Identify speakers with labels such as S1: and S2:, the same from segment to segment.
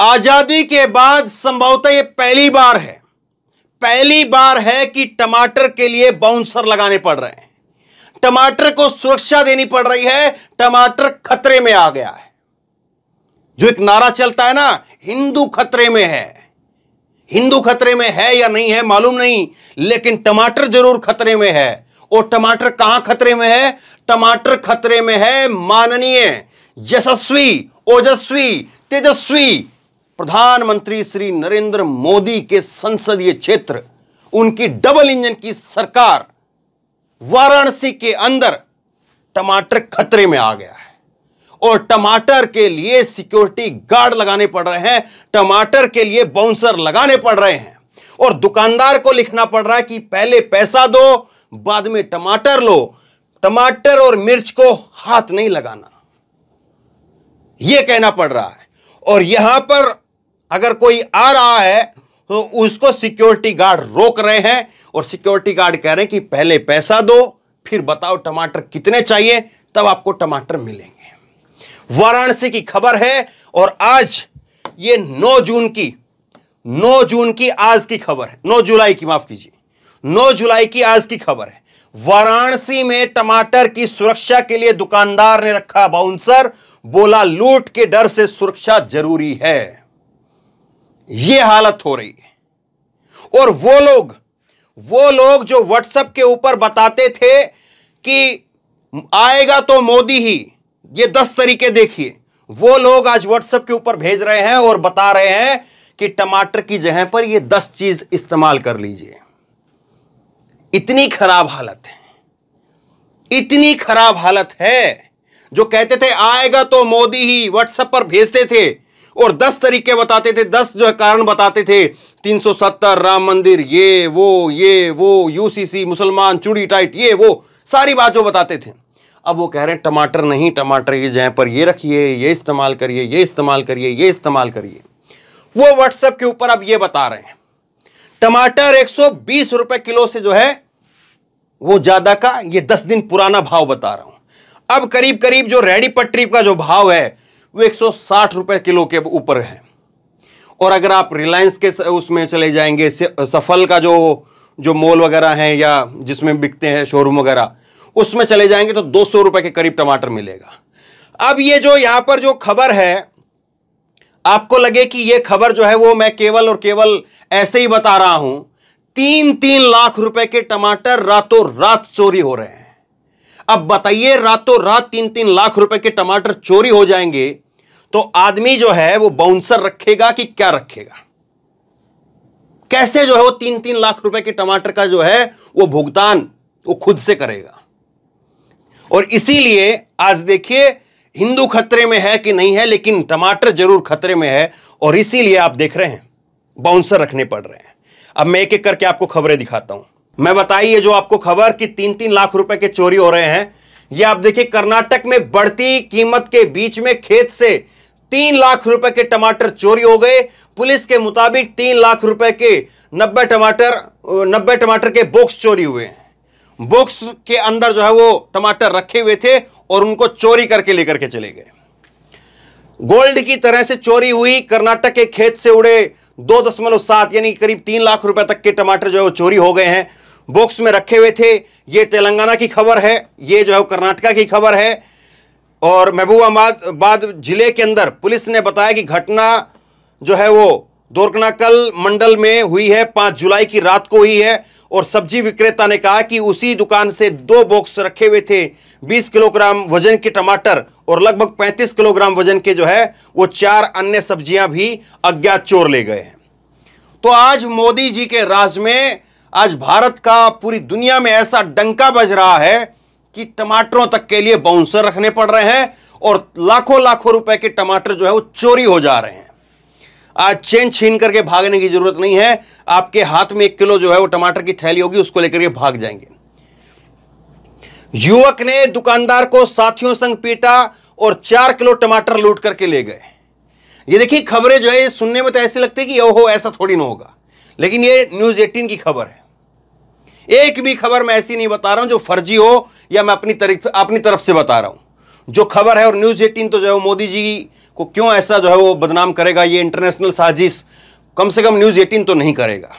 S1: आजादी के बाद संभवतः यह पहली बार है पहली बार है कि टमाटर के लिए बाउंसर लगाने पड़ रहे हैं टमाटर को सुरक्षा देनी पड़ रही है टमाटर खतरे में आ गया है जो एक नारा चलता है ना हिंदू खतरे में है हिंदू खतरे में है या नहीं है मालूम नहीं लेकिन टमाटर जरूर खतरे में है और टमाटर कहां खतरे में है टमाटर खतरे में है माननीय यशस्वी ओजस्वी तेजस्वी प्रधानमंत्री श्री नरेंद्र मोदी के संसदीय क्षेत्र उनकी डबल इंजन की सरकार वाराणसी के अंदर टमाटर खतरे में आ गया है और टमाटर के लिए सिक्योरिटी गार्ड लगाने पड़ रहे हैं टमाटर के लिए बाउंसर लगाने पड़ रहे हैं और दुकानदार को लिखना पड़ रहा है कि पहले पैसा दो बाद में टमाटर लो टमाटर और मिर्च को हाथ नहीं लगाना यह कहना पड़ रहा है और यहां पर अगर कोई आ रहा है तो उसको सिक्योरिटी गार्ड रोक रहे हैं और सिक्योरिटी गार्ड कह रहे हैं कि पहले पैसा दो फिर बताओ टमाटर कितने चाहिए तब आपको टमाटर मिलेंगे वाराणसी की खबर है और आज ये 9 जून की 9 जून की आज की खबर है 9 जुलाई की माफ कीजिए 9 जुलाई की आज की खबर है वाराणसी में टमाटर की सुरक्षा के लिए दुकानदार ने रखा बाउंसर बोला लूट के डर से सुरक्षा जरूरी है ये हालत हो रही है और वो लोग वो लोग जो व्हाट्सएप के ऊपर बताते थे कि आएगा तो मोदी ही ये दस तरीके देखिए वो लोग आज व्हाट्सएप के ऊपर भेज रहे हैं और बता रहे हैं कि टमाटर की जगह पर ये दस चीज इस्तेमाल कर लीजिए इतनी खराब हालत है इतनी खराब हालत है जो कहते थे आएगा तो मोदी ही व्हाट्सएप पर भेजते थे और दस तरीके बताते थे दस जो कारण बताते थे 370 राम मंदिर ये वो ये वो यूसीसी मुसलमान चूड़ी टाइट ये वो सारी बात जो बताते थे अब वो कह रहे हैं टमाटर नहीं टमाटर की जय पर ये रखिए ये इस्तेमाल करिए ये इस्तेमाल करिए ये इस्तेमाल करिए वो व्हाट्सएप के ऊपर अब ये बता रहे हैं टमाटर एक रुपए किलो से जो है वो ज्यादा का ये दस दिन पुराना भाव बता रहा हूं अब करीब करीब जो रेडी पटरी का जो भाव है वो एक रुपए किलो के ऊपर है और अगर आप रिलायंस के उसमें चले जाएंगे सफल का जो जो मॉल वगैरह हैं या जिसमें बिकते हैं शोरूम वगैरह उसमें चले जाएंगे तो दो सौ के करीब टमाटर मिलेगा अब ये जो यहां पर जो खबर है आपको लगे कि ये खबर जो है वो मैं केवल और केवल ऐसे ही बता रहा हूं तीन तीन लाख रुपए के टमाटर रातों रात चोरी हो रहे हैं अब बताइए रातों रात तीन तीन लाख रुपए के टमाटर चोरी हो जाएंगे तो आदमी जो है वो बाउंसर रखेगा कि क्या रखेगा कैसे जो है वो तीन तीन लाख रुपए के टमाटर का जो है वो भुगतान वो खुद से करेगा और इसीलिए आज देखिए हिंदू खतरे में है कि नहीं है लेकिन टमाटर जरूर खतरे में है और इसीलिए आप देख रहे हैं बाउंसर रखने पड़ रहे हैं अब मैं एक एक करके आपको खबरें दिखाता हूं मैं बताइए जो आपको खबर कि तीन तीन लाख रुपए के चोरी हो रहे हैं ये आप देखिए कर्नाटक में बढ़ती कीमत के बीच में खेत से तीन लाख रुपए के टमाटर चोरी हो गए पुलिस के मुताबिक तीन लाख रुपए के नब्बे टमाटर नब्बे टमाटर के बॉक्स चोरी हुए बॉक्स के अंदर जो है वो टमाटर रखे हुए थे और उनको चोरी करके लेकर के चले गए गोल्ड की तरह से चोरी हुई कर्नाटक के खेत से उड़े दो दशमलव सात यानी करीब तीन लाख रुपए तक के टमाटर जो है वो चोरी हो गए हैं बॉक्स में रखे हुए थे ये तेलंगाना की खबर है ये जो है कर्नाटका की खबर है और महबूबाबाद जिले के अंदर पुलिस ने बताया कि घटना जो है वो दोरकनाकल मंडल में हुई है पाँच जुलाई की रात को हुई है और सब्जी विक्रेता ने कहा कि उसी दुकान से दो बॉक्स रखे हुए थे 20 किलोग्राम वजन के टमाटर और लगभग 35 किलोग्राम वजन के जो है वो चार अन्य सब्जियां भी अज्ञात चोर ले गए हैं तो आज मोदी जी के राज में आज भारत का पूरी दुनिया में ऐसा डंका बज रहा है कि टमाटरों तक के लिए बाउंसर रखने पड़ रहे हैं और लाखों लाखों रुपए के टमाटर जो है वो चोरी हो जा रहे हैं आज चेन छीन करके भागने की जरूरत नहीं है आपके हाथ में एक किलो जो है वो टमाटर की थैली होगी उसको लेकर के भाग जाएंगे युवक ने दुकानदार को साथियों संग पीटा और चार किलो टमाटर लूट करके ले गए ये देखिए खबरें जो है सुनने में तो ऐसी लगती है कि ओहो ऐसा थोड़ी ना होगा लेकिन ये न्यूज एटीन की खबर है एक भी खबर मैं ऐसी नहीं बता रहा हूं जो फर्जी हो या मैं अपनी तरफ अपनी तरफ से बता रहा हूँ जो खबर है और न्यूज़ एटीन तो जो है मोदी जी को क्यों ऐसा जो है वो बदनाम करेगा ये इंटरनेशनल साजिश कम से कम न्यूज़ एटीन तो नहीं करेगा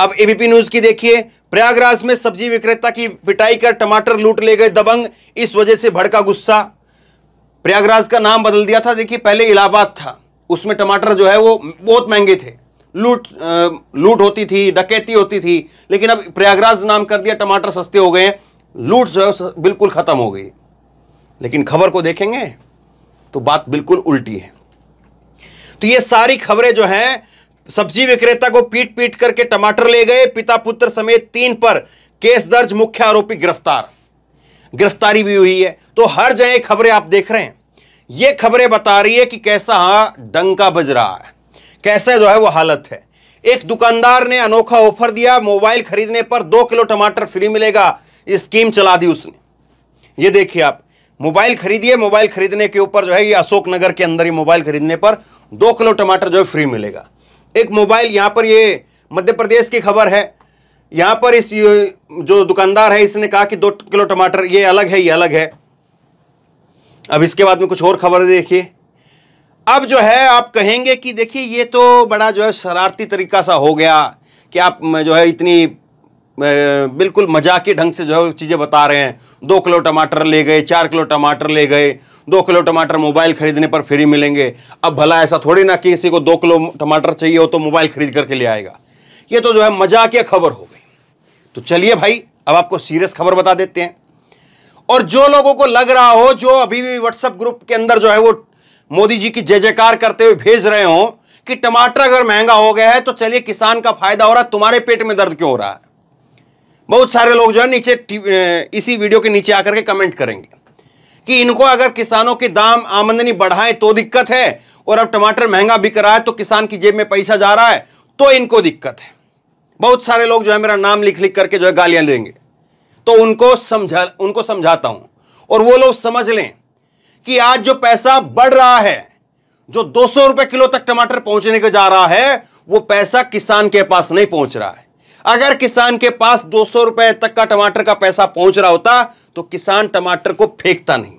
S1: अब एबीपी न्यूज़ की देखिए प्रयागराज में सब्जी विक्रेता की पिटाई कर टमाटर लूट ले गए दबंग इस वजह से भड़का गुस्सा प्रयागराज का नाम बदल दिया था देखिए पहले इलाहाबाद था उसमें टमाटर जो है वो बहुत महंगे थे लूट लूट होती थी डकैती होती थी लेकिन अब प्रयागराज नाम कर दिया टमाटर सस्ते हो गए हैं लूट जो है बिल्कुल ख़त्म हो गई लेकिन खबर को देखेंगे तो बात बिल्कुल उल्टी है तो ये सारी खबरें जो हैं सब्जी विक्रेता को पीट पीट करके टमाटर ले गए पिता पुत्र समेत तीन पर केस दर्ज मुख्य आरोपी गिरफ्तार गिरफ्तारी भी हुई है तो हर जगह खबरें आप देख रहे हैं ये खबरें बता रही है कि कैसा हाँ डंका बज रहा है कैसे जो है वो हालत है एक दुकानदार ने अनोखा ऑफर दिया मोबाइल खरीदने पर दो किलो टमाटर फ्री मिलेगा स्कीम चला दी उसने ये देखिए आप मोबाइल खरीदिए मोबाइल खरीदने के ऊपर जो है ये अशोक नगर के अंदर ही मोबाइल खरीदने पर दो किलो टमाटर जो है फ्री मिलेगा एक मोबाइल यहाँ पर ये मध्य प्रदेश की खबर है यहाँ पर इस जो दुकानदार है इसने कहा कि दो किलो टमाटर ये अलग है ये अलग है अब इसके बाद में कुछ और खबर देखिए अब जो है आप कहेंगे कि देखिए ये तो बड़ा जो है शरारती तरीका सा हो गया कि आप जो है इतनी बिल्कुल मजाकी ढंग से जो है चीज़ें बता रहे हैं दो किलो टमाटर ले गए चार किलो टमाटर ले गए दो किलो टमाटर मोबाइल खरीदने पर फ्री मिलेंगे अब भला ऐसा थोड़ी ना कि किसी को दो किलो टमाटर चाहिए हो तो मोबाइल खरीद करके ले आएगा ये तो जो है की खबर हो गई तो चलिए भाई अब आपको सीरियस खबर बता देते हैं और जो लोगों को लग रहा हो जो अभी भी व्हाट्सएप ग्रुप के अंदर जो है वो मोदी जी की जय जयकार करते हुए भेज रहे हो कि टमाटर अगर महंगा हो गया है तो चलिए किसान का फायदा हो रहा है तुम्हारे पेट में दर्द क्यों हो रहा है बहुत सारे लोग जो है नीचे इसी वीडियो के नीचे आकर के कमेंट करेंगे कि इनको अगर किसानों के दाम आमदनी बढ़ाए तो दिक्कत है और अब टमाटर महंगा बिक रहा है तो किसान की जेब में पैसा जा रहा है तो इनको दिक्कत है बहुत सारे लोग जो है मेरा नाम लिख लिख करके जो है गालियां देंगे तो उनको समझा उनको समझाता हूं और वो लोग समझ लें कि आज जो पैसा बढ़ रहा है जो दो सौ रुपए किलो तक टमाटर पहुंचने को जा रहा है वो पैसा किसान के पास नहीं पहुंच रहा है अगर किसान के पास दो सौ रुपए तक का टमाटर का पैसा पहुंच रहा होता तो किसान टमाटर को फेंकता नहीं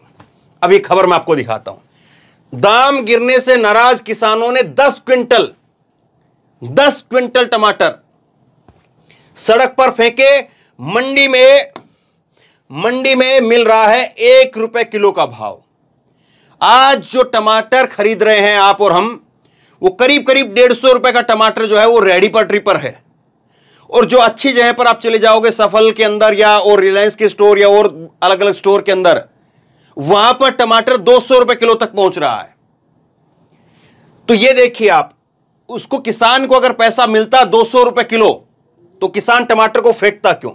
S1: अभी खबर मैं आपको दिखाता हूं दाम गिरने से नाराज किसानों ने दस क्विंटल दस क्विंटल टमाटर सड़क पर फेंके मंडी में मंडी में मिल रहा है एक रुपए किलो का भाव आज जो टमाटर खरीद रहे हैं आप और हम वो करीब करीब डेढ़ सौ रुपए का टमाटर जो है वो रेडी पटरी पर है और जो अच्छी जगह पर आप चले जाओगे सफल के अंदर या और रिलायंस के स्टोर या और अलग अलग स्टोर के अंदर वहां पर टमाटर दो सौ रुपए किलो तक पहुंच रहा है तो ये देखिए आप उसको किसान को अगर पैसा मिलता दो सौ रुपए किलो तो किसान टमाटर को फेंकता क्यों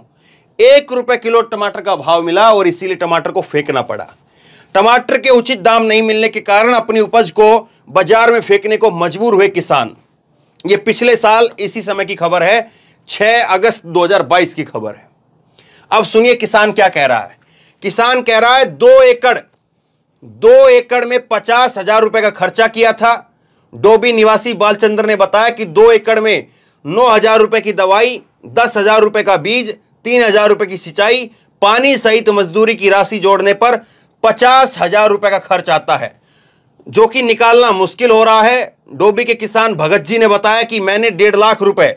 S1: एक रुपए किलो टमाटर का भाव मिला और इसीलिए टमाटर को फेंकना पड़ा टमाटर के उचित दाम नहीं मिलने के कारण अपनी उपज को बाजार में फेंकने को मजबूर हुए किसान ये पिछले साल इसी समय की खबर है 6 अगस्त 2022 की खबर है अब सुनिए किसान क्या कह रहा है किसान कह रहा है दो एकड़ दो एकड़ में पचास हजार रुपए का खर्चा किया था डोबी निवासी बालचंद्र ने बताया कि दो एकड़ में नौ हजार रुपए की दवाई दस हजार रुपए का बीज तीन हजार रुपए की सिंचाई पानी सहित मजदूरी की राशि जोड़ने पर पचास हजार रुपए का खर्च आता है जो कि निकालना मुश्किल हो रहा है डोबी के किसान भगत जी ने बताया कि मैंने डेढ़ लाख रुपए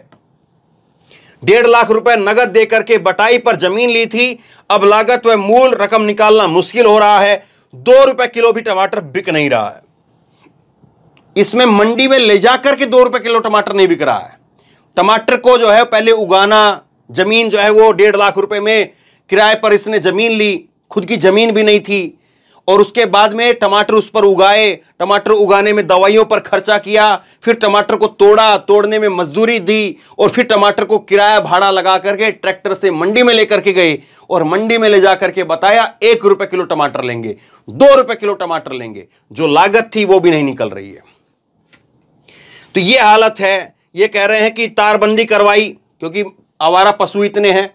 S1: डेढ़ लाख रुपए नगद दे करके बटाई पर जमीन ली थी अब लागत व मूल रकम निकालना मुश्किल हो रहा है दो रुपए किलो भी टमाटर बिक नहीं रहा है इसमें मंडी में ले जाकर के दो रुपए किलो टमाटर नहीं बिक रहा है टमाटर को जो है पहले उगाना जमीन जो है वो डेढ़ लाख रुपए में किराए पर इसने जमीन ली खुद की जमीन भी नहीं थी और उसके बाद में टमाटर उस पर उगाए टमाटर उगाने में दवाइयों पर खर्चा किया फिर टमाटर को तोड़ा तोड़ने में मजदूरी दी और फिर टमाटर को किराया भाड़ा लगा करके ट्रैक्टर से मंडी में लेकर के गए और मंडी में ले जा करके बताया एक रुपए किलो टमाटर लेंगे दो रुपए किलो टमाटर लेंगे जो लागत थी वो भी नहीं निकल रही है तो ये हालत है ये कह रहे हैं कि तारबंदी करवाई क्योंकि आवारा पशु इतने हैं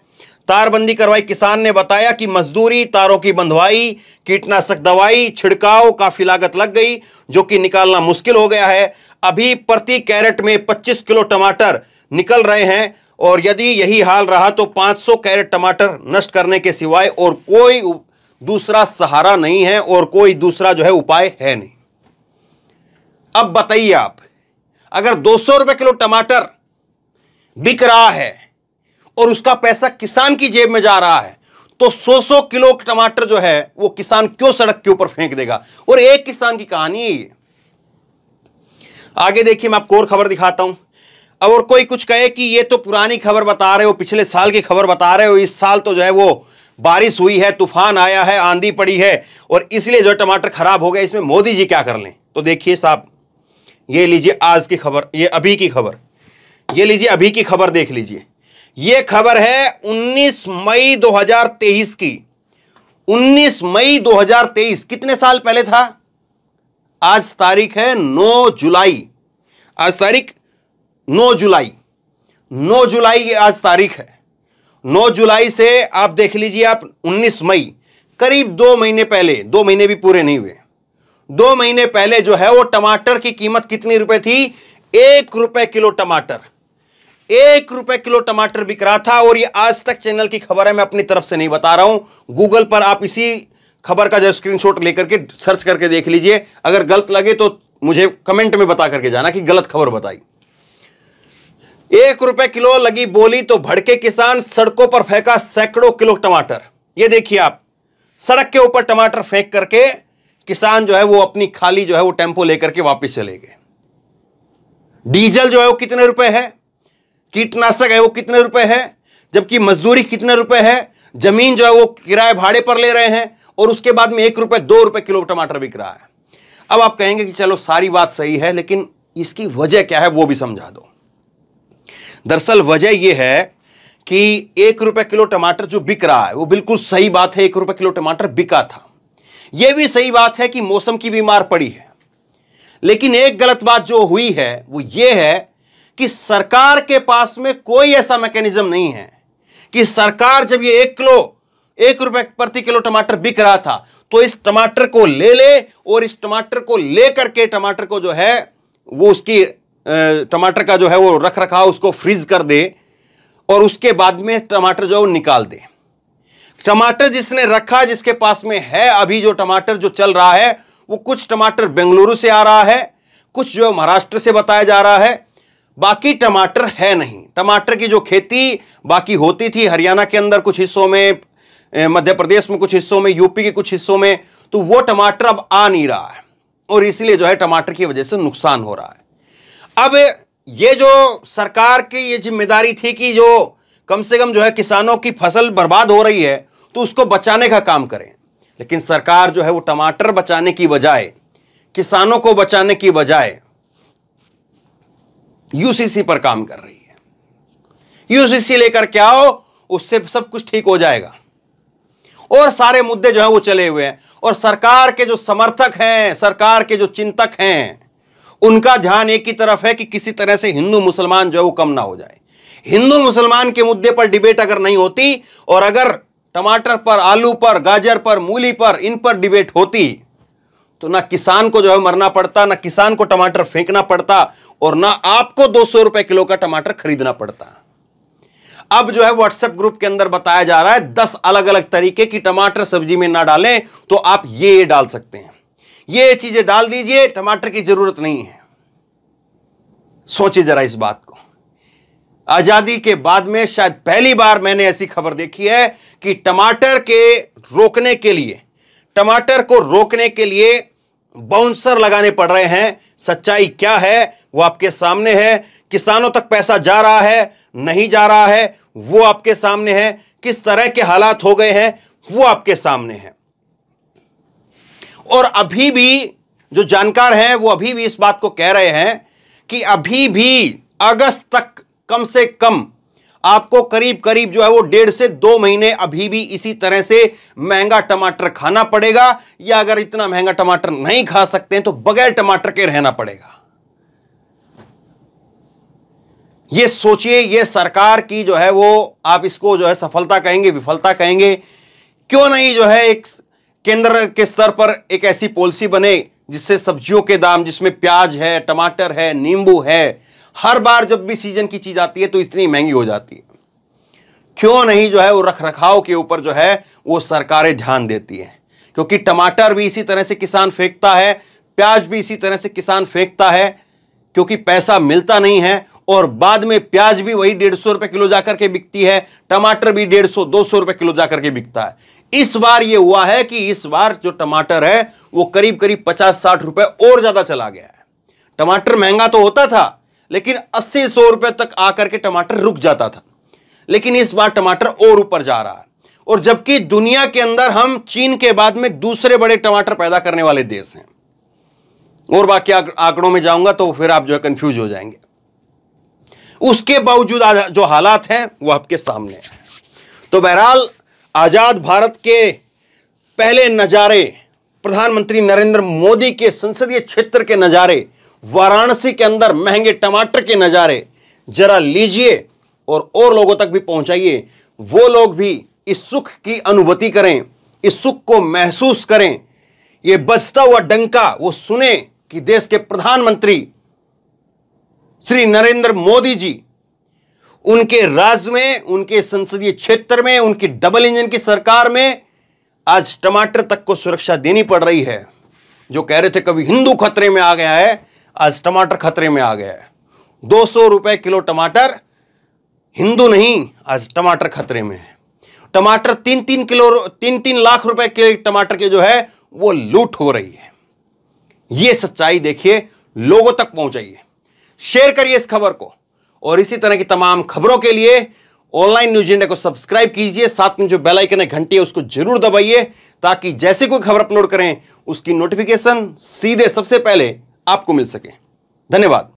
S1: तारबंदी करवाई किसान ने बताया कि मजदूरी तारों की बंधवाई कीटनाशक दवाई छिड़काव काफी लागत लग गई जो कि निकालना मुश्किल हो गया है अभी प्रति कैरेट में 25 किलो टमाटर निकल रहे हैं और यदि यही हाल रहा तो 500 कैरेट टमाटर नष्ट करने के सिवाय और कोई दूसरा सहारा नहीं है और कोई दूसरा जो है उपाय है नहीं अब बताइए आप अगर दो सौ रुपये किलो टमाटर बिक रहा है और उसका पैसा किसान की जेब में जा रहा है तो सौ सौ किलो टमाटर जो है वो किसान क्यों सड़क के ऊपर फेंक देगा और एक किसान की कहानी है ये आगे देखिए मैं आपको और खबर दिखाता हूं और कोई कुछ कहे कि ये तो पुरानी खबर बता रहे हो पिछले साल की खबर बता रहे हो इस साल तो जो है वो बारिश हुई है तूफान आया है आंधी पड़ी है और इसलिए जो टमाटर खराब हो गए इसमें मोदी जी क्या कर लें तो देखिए साहब ये लीजिए आज की खबर ये अभी की खबर ये लीजिए अभी की खबर देख लीजिए यह खबर है 19 मई 2023 की 19 मई 2023 कितने साल पहले था आज तारीख है 9 जुलाई आज तारीख 9 जुलाई 9 जुलाई की आज तारीख है 9 जुलाई से आप देख लीजिए आप 19 मई करीब दो महीने पहले दो महीने भी पूरे नहीं हुए दो महीने पहले जो है वो टमाटर की कीमत कितनी रुपए थी एक रुपए किलो टमाटर एक रुपए किलो टमाटर बिक रहा था और ये आज तक चैनल की खबर है मैं अपनी तरफ से नहीं बता रहा हूं गूगल पर आप इसी खबर का जो स्क्रीनशॉट लेकर के सर्च करके देख लीजिए अगर गलत लगे तो मुझे कमेंट में बता करके जाना कि गलत खबर बताई एक रुपए किलो लगी बोली तो भड़के किसान सड़कों पर फेंका सैकड़ों किलो टमाटर ये देखिए आप सड़क के ऊपर टमाटर फेंक करके किसान जो है वो अपनी खाली जो है वो टेम्पो लेकर के वापस चले गए डीजल जो है वो कितने रुपए है कीटनाशक है वो कितने रुपए है जबकि मजदूरी कितने रुपए है जमीन जो है वो किराए भाड़े पर ले रहे हैं और उसके बाद में एक रुपए दो रुपए किलो टमाटर बिक रहा है अब आप कहेंगे कि चलो सारी बात सही है लेकिन इसकी वजह क्या है वो भी समझा दो दरअसल वजह यह है कि एक रुपए किलो टमाटर जो बिक रहा है वो बिल्कुल सही बात है एक रुपए किलो टमाटर बिका था यह भी सही बात है कि मौसम की बीमार पड़ी है लेकिन एक गलत बात जो हुई है वो ये है कि सरकार के पास में कोई ऐसा मैकेनिज्म नहीं है कि सरकार जब ये एक किलो एक रुपए प्रति किलो टमाटर बिक रहा था तो इस टमाटर को ले ले और इस टमाटर को लेकर के टमाटर को जो है वो उसकी टमाटर का जो है वो रख रखाव उसको फ्रीज कर दे और उसके बाद में टमाटर जो है वो निकाल दे टमाटर जिसने रखा जिसके पास में है अभी जो टमाटर जो चल रहा है वो कुछ टमाटर बेंगलुरु से आ रहा है कुछ जो महाराष्ट्र से बताया जा रहा है बाकी टमाटर है नहीं टमाटर की जो खेती बाकी होती थी हरियाणा के अंदर कुछ हिस्सों में मध्य प्रदेश में कुछ हिस्सों में यूपी के कुछ हिस्सों में तो वो टमाटर अब आ नहीं रहा है और इसलिए जो है टमाटर की वजह से नुकसान हो रहा है अब ये जो सरकार की ये जिम्मेदारी थी कि जो कम से कम जो है किसानों की फसल बर्बाद हो रही है तो उसको बचाने का काम करें लेकिन सरकार जो है वो टमाटर बचाने की बजाय किसानों को बचाने की बजाय यूसीसी पर काम कर रही है यूसीसी लेकर क्या हो उससे सब कुछ ठीक हो जाएगा और सारे मुद्दे जो है वो चले हुए हैं और सरकार के जो समर्थक हैं सरकार के जो चिंतक हैं उनका ध्यान एक ही तरफ है कि किसी तरह से हिंदू मुसलमान जो है वो कम ना हो जाए हिंदू मुसलमान के मुद्दे पर डिबेट अगर नहीं होती और अगर टमाटर पर आलू पर गाजर पर मूली पर इन पर डिबेट होती तो ना किसान को जो है मरना पड़ता ना किसान को टमाटर फेंकना पड़ता और ना आपको दो सौ रुपए किलो का टमाटर खरीदना पड़ता अब जो है व्हाट्सएप ग्रुप के अंदर बताया जा रहा है दस अलग अलग तरीके की टमाटर सब्जी में ना डालें तो आप ये डाल सकते हैं ये चीजें डाल दीजिए टमाटर की जरूरत नहीं है सोचिए जरा इस बात को आजादी के बाद में शायद पहली बार मैंने ऐसी खबर देखी है कि टमाटर के रोकने के लिए टमाटर को रोकने के लिए बाउंसर लगाने पड़ रहे हैं सच्चाई क्या है वो आपके सामने है किसानों तक पैसा जा रहा है नहीं जा रहा है वो आपके सामने है किस तरह के हालात हो गए हैं वो आपके सामने है और अभी भी जो जानकार हैं वो अभी भी इस बात को कह रहे हैं कि अभी भी अगस्त तक कम से कम आपको करीब करीब जो है वो डेढ़ से दो महीने अभी भी इसी तरह से महंगा टमाटर खाना पड़ेगा या अगर इतना महंगा टमाटर नहीं खा सकते हैं तो बगैर टमाटर के रहना पड़ेगा ये सोचिए ये सरकार की जो है वो आप इसको जो है सफलता कहेंगे विफलता कहेंगे क्यों नहीं जो है एक केंद्र के स्तर पर एक ऐसी पॉलिसी बने जिससे सब्जियों के दाम जिसमें प्याज है टमाटर है नींबू है हर बार जब भी सीजन की चीज़ आती है तो इतनी महंगी हो जाती है क्यों नहीं जो है वो रख रखाव के ऊपर जो है वो सरकारें ध्यान देती हैं क्योंकि टमाटर भी इसी तरह से किसान फेंकता है प्याज भी इसी तरह से किसान फेंकता है क्योंकि पैसा मिलता नहीं है और बाद में प्याज भी वही डेढ़ सौ रुपए किलो जाकर के बिकती है टमाटर भी डेढ़ सौ दो सौ रुपए किलो जाकर के बिकता है इस बार यह हुआ है कि इस बार जो टमाटर है वो करीब करीब पचास साठ रुपए और ज्यादा चला गया है टमाटर महंगा तो होता था लेकिन अस्सी सौ रुपए तक आकर के टमाटर रुक जाता था लेकिन इस बार टमाटर और ऊपर जा रहा है और जबकि दुनिया के अंदर हम चीन के बाद में दूसरे बड़े टमाटर पैदा करने वाले देश हैं और बाकी आंकड़ों में जाऊंगा तो फिर आप जो है कंफ्यूज हो जाएंगे उसके बावजूद जो हालात हैं वह आपके सामने हैं तो बहरहाल आज़ाद भारत के पहले नज़ारे प्रधानमंत्री नरेंद्र मोदी के संसदीय क्षेत्र के नज़ारे वाराणसी के अंदर महंगे टमाटर के नज़ारे जरा लीजिए और और लोगों तक भी पहुंचाइए वो लोग भी इस सुख की अनुभूति करें इस सुख को महसूस करें ये बजता हुआ डंका वो सुने कि देश के प्रधानमंत्री श्री नरेंद्र मोदी जी उनके राज्य में उनके संसदीय क्षेत्र में उनकी डबल इंजन की सरकार में आज टमाटर तक को सुरक्षा देनी पड़ रही है जो कह रहे थे कभी हिंदू खतरे में आ गया है आज टमाटर खतरे में आ गया है दो सौ किलो टमाटर हिंदू नहीं आज टमाटर खतरे में है टमाटर तीन तीन किलो तीन तीन लाख रुपए के टमाटर के जो है वो लूट हो रही है ये सच्चाई देखिए लोगों तक पहुंचाइए शेयर करिए इस खबर को और इसी तरह की तमाम खबरों के लिए ऑनलाइन न्यूज इंडिया को सब्सक्राइब कीजिए साथ में जो बेल आइकन है घंटी है उसको जरूर दबाइए ताकि जैसे कोई खबर अपलोड करें उसकी नोटिफिकेशन सीधे सबसे पहले आपको मिल सके धन्यवाद